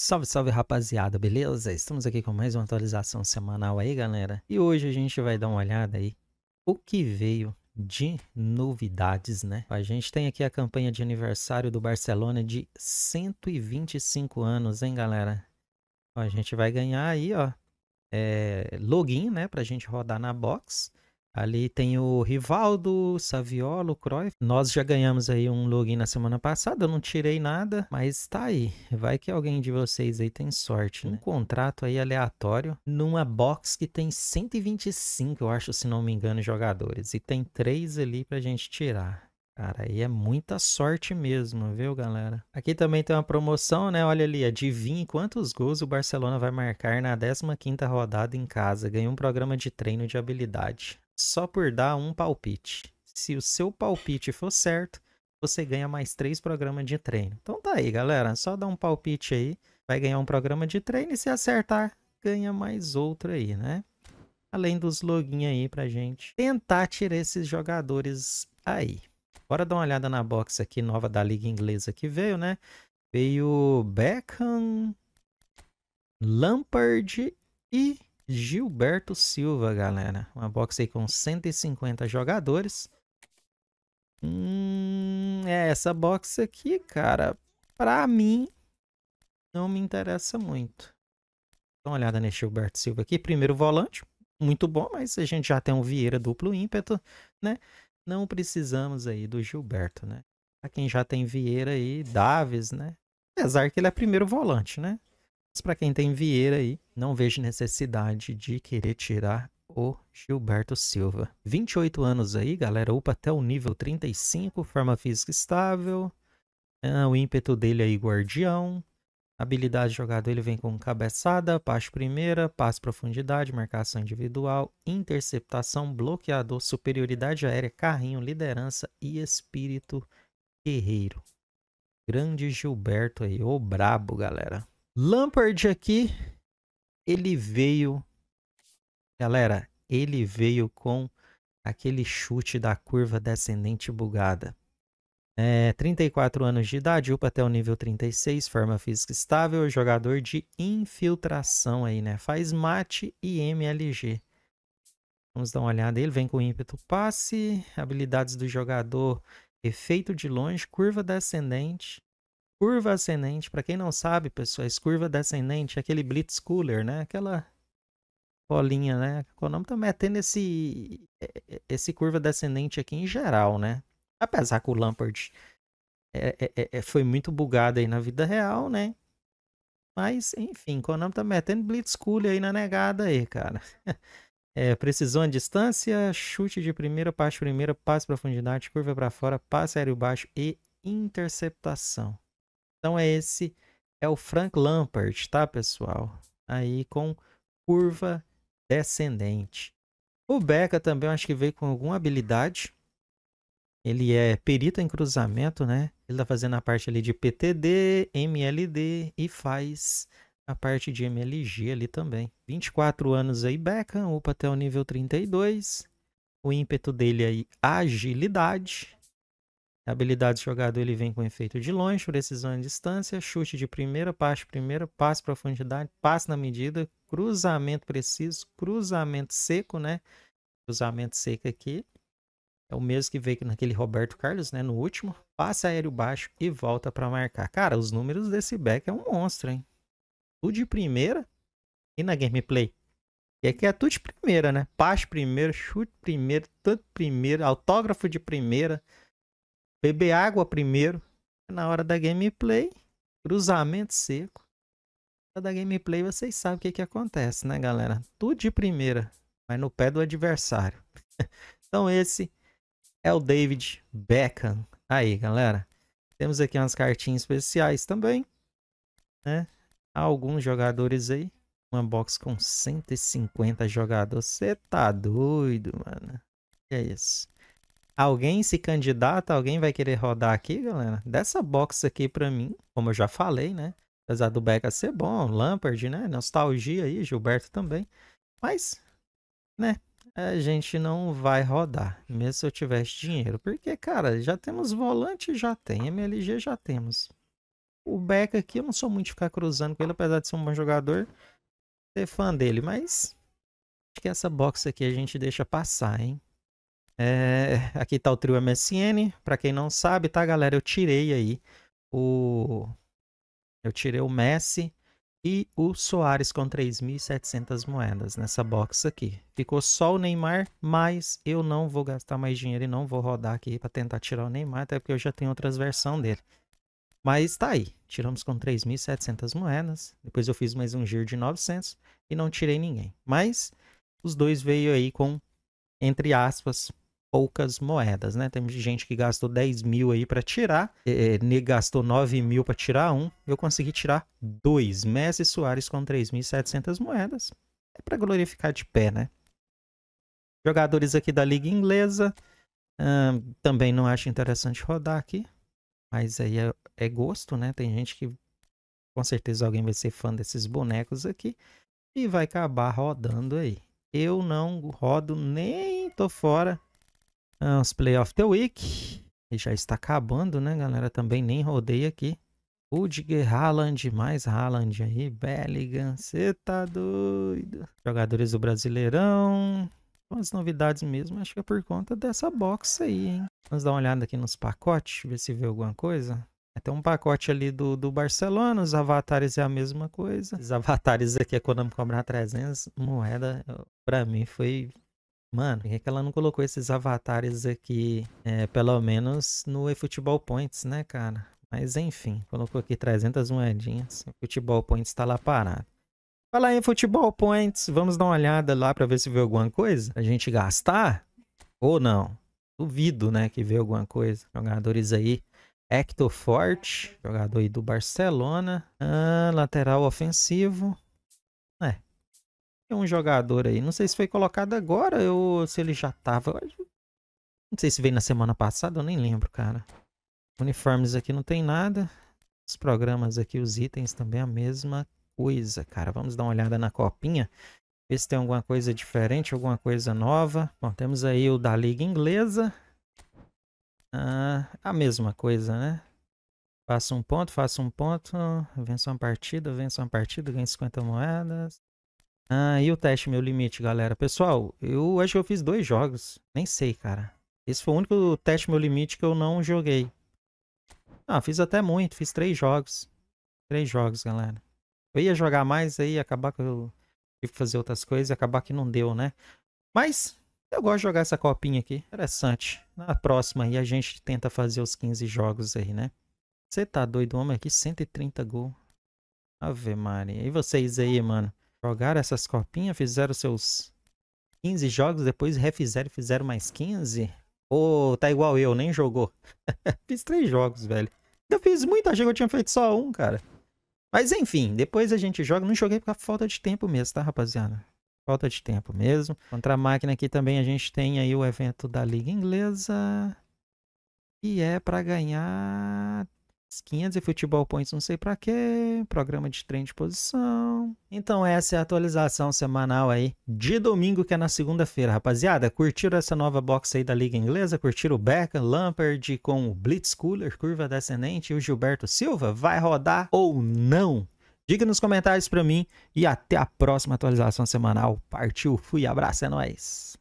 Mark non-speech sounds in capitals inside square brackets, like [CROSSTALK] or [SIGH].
Salve, salve rapaziada, beleza? Estamos aqui com mais uma atualização semanal aí, galera. E hoje a gente vai dar uma olhada aí o que veio de novidades, né? A gente tem aqui a campanha de aniversário do Barcelona de 125 anos, hein, galera? a gente vai ganhar aí, ó, é, login, né, pra gente rodar na box. Ali tem o Rivaldo, Saviolo, Cruyff. Nós já ganhamos aí um login na semana passada, eu não tirei nada, mas tá aí. Vai que alguém de vocês aí tem sorte, né? Um contrato aí aleatório numa box que tem 125, eu acho, se não me engano, jogadores. E tem três ali pra gente tirar. Cara, aí é muita sorte mesmo, viu, galera? Aqui também tem uma promoção, né? Olha ali, adivinhe quantos gols o Barcelona vai marcar na 15ª rodada em casa. Ganhou um programa de treino de habilidade. Só por dar um palpite. Se o seu palpite for certo, você ganha mais três programas de treino. Então tá aí, galera. Só dá um palpite aí. Vai ganhar um programa de treino e se acertar, ganha mais outro aí, né? Além dos login aí pra gente tentar tirar esses jogadores aí. Bora dar uma olhada na box aqui nova da Liga Inglesa que veio, né? Veio Beckham, Lampard e Gilberto Silva, galera. Uma box aí com 150 jogadores. Hum, é, essa box aqui, cara, pra mim, não me interessa muito. Dá uma olhada nesse Gilberto Silva aqui. Primeiro volante, muito bom, mas a gente já tem um Vieira duplo ímpeto, né? não precisamos aí do Gilberto, né? Pra quem já tem Vieira aí, Davis, né? Apesar que ele é primeiro volante, né? Mas para quem tem Vieira aí, não vejo necessidade de querer tirar o Gilberto Silva. 28 anos aí, galera, upa até o nível 35, forma física estável. Ah, o ímpeto dele é aí, guardião. Habilidade jogador, ele vem com cabeçada, passe primeira, passe profundidade, marcação individual, interceptação, bloqueador, superioridade aérea, carrinho, liderança e espírito guerreiro. Grande Gilberto aí, ô brabo, galera. Lampard aqui, ele veio... Galera, ele veio com aquele chute da curva descendente bugada. É, 34 anos de idade, UPA até o nível 36, forma física estável, jogador de infiltração aí, né? Faz mate e MLG. Vamos dar uma olhada. Ele vem com ímpeto passe, habilidades do jogador, efeito de longe, curva descendente. Curva ascendente, para quem não sabe, pessoal curva descendente é aquele blitz cooler, né? Aquela bolinha, né? O nome tá metendo é esse, é, é, esse curva descendente aqui em geral, né? Apesar que o Lampard é, é, é, é, foi muito bugado aí na vida real, né? Mas, enfim, Konami tá metendo Blitzkool aí na negada aí, cara. [LAUGHS] É, precisão à distância, chute de primeira, parte primeira, passe profundidade, curva para fora, passe aéreo baixo e interceptação. Então é esse, é o Frank Lampard, tá, pessoal? Aí com curva descendente. O Beca também acho que veio com alguma habilidade, ele é perito em cruzamento, né? Ele está fazendo a parte ali de PTD, MLD e faz a parte de MLG ali também. 24 anos aí, Beckham, upa até o nível 32. O ímpeto dele aí, agilidade. Habilidade de jogado ele vem com efeito de longe, precisão em distância, chute de primeira, parte primeira, passe profundidade, passe na medida, cruzamento preciso, cruzamento seco, né? Cruzamento seco aqui. É o mesmo que veio naquele Roberto Carlos, né? No último. passa aéreo baixo e volta para marcar. Cara, os números desse back é um monstro, hein? Tudo de primeira e na gameplay. E aqui é tudo de primeira, né? Passe primeiro, chute primeiro, tanto primeiro, autógrafo de primeira, beber água primeiro. Na hora da gameplay, cruzamento seco. Na hora da gameplay, vocês sabem o que, que acontece, né, galera? Tudo de primeira, mas no pé do adversário. [LAUGHS] então, esse é o David Beckham. Aí, galera. Temos aqui umas cartinhas especiais também. Né? Alguns jogadores aí. Uma box com 150 jogadores. Você tá doido, mano. Que é isso? Alguém se candidata? Alguém vai querer rodar aqui, galera? Dessa box aqui pra mim, como eu já falei, né? Apesar do Beckham ser bom, Lampard, né? Nostalgia aí, Gilberto também. Mas, né? a gente não vai rodar, mesmo se eu tivesse dinheiro. Porque, cara, já temos volante, já tem, MLG já temos. O Beck aqui, eu não sou muito de ficar cruzando com ele, apesar de ser um bom jogador, ser fã dele, mas acho que essa box aqui a gente deixa passar, hein? É, aqui tá o trio MSN, pra quem não sabe, tá, galera? Eu tirei aí o... Eu tirei o Messi e o Soares com 3.700 moedas nessa box aqui. Ficou só o Neymar, mas eu não vou gastar mais dinheiro e não vou rodar aqui para tentar tirar o Neymar, até porque eu já tenho outras versões dele. Mas tá aí, tiramos com 3.700 moedas, depois eu fiz mais um giro de 900 e não tirei ninguém. Mas os dois veio aí com, entre aspas, poucas moedas, né? Temos gente que gastou 10 mil aí para tirar, é, gastou 9 mil para tirar um, eu consegui tirar dois. Messi Soares com 3.700 moedas. É para glorificar de pé, né? Jogadores aqui da Liga Inglesa. também não acho interessante rodar aqui. Mas aí é, é gosto, né? Tem gente que com certeza alguém vai ser fã desses bonecos aqui e vai acabar rodando aí. Eu não rodo nem tô fora ah, os Playoff the Week. E já está acabando, né, galera? Também nem rodei aqui. Rudiger, Haaland, mais Haaland aí. Bellingham, você tá doido. Jogadores do Brasileirão. As novidades mesmo, acho que é por conta dessa box aí, hein? Vamos dar uma olhada aqui nos pacotes, ver se vê alguma coisa. É, tem um pacote ali do, do Barcelona, os avatares é a mesma coisa. Os avatares aqui, eu me cobrar 300 moeda, pra mim foi Mano, por que que ela não colocou esses avatares aqui, é, pelo menos no eFootball Points, né, cara? Mas enfim, colocou aqui 300 moedinhas. O Futebol Points tá lá parado. Fala aí, Futebol Points. Vamos dar uma olhada lá pra ver se vê alguma coisa? A gente gastar? Ou não? Duvido, né, que vê alguma coisa. Jogadores aí. Hector Forte, jogador aí do Barcelona. Ah, lateral ofensivo. É, um jogador aí. Não sei se foi colocado agora ou se ele já tava. Não sei se veio na semana passada, eu nem lembro, cara. Uniformes aqui não tem nada. Os programas aqui, os itens também a mesma coisa, cara. Vamos dar uma olhada na copinha. Ver se tem alguma coisa diferente, alguma coisa nova. Bom, temos aí o da Liga Inglesa. Ah, a mesma coisa, né? Faça um ponto, faça um ponto, vença uma partida, vença uma partida, ganha 50 moedas. Ah, e o teste meu limite, galera? Pessoal, eu acho que eu fiz dois jogos. Nem sei, cara. Esse foi o único teste meu limite que eu não joguei. Ah, fiz até muito. Fiz três jogos. Três jogos, galera. Eu ia jogar mais, aí acabar que eu tive que fazer outras coisas e acabar que não deu, né? Mas eu gosto de jogar essa copinha aqui. Interessante. Na próxima aí a gente tenta fazer os 15 jogos aí, né? Você tá doido, homem? Aqui 130 gol. Ave Maria. E vocês aí, mano? Jogaram essas copinhas, fizeram seus 15 jogos, depois refizeram, fizeram mais 15. Ô, oh, tá igual eu, nem jogou. [LAUGHS] fiz três jogos, velho. Eu fiz muito, achei que eu tinha feito só um, cara. Mas enfim, depois a gente joga. Não joguei por falta de tempo mesmo, tá, rapaziada? Falta de tempo mesmo. Contra a máquina aqui também a gente tem aí o evento da Liga Inglesa. E é para ganhar 500 e Futebol Points não sei para quê, programa de trem de posição. Então essa é a atualização semanal aí de domingo, que é na segunda-feira, rapaziada. Curtiram essa nova box aí da Liga Inglesa? Curtiram o Beckham, Lampard com o Blitz Cooler, curva descendente e o Gilberto Silva? Vai rodar ou não? Diga nos comentários para mim e até a próxima atualização semanal. Partiu, fui, abraço, é nóis!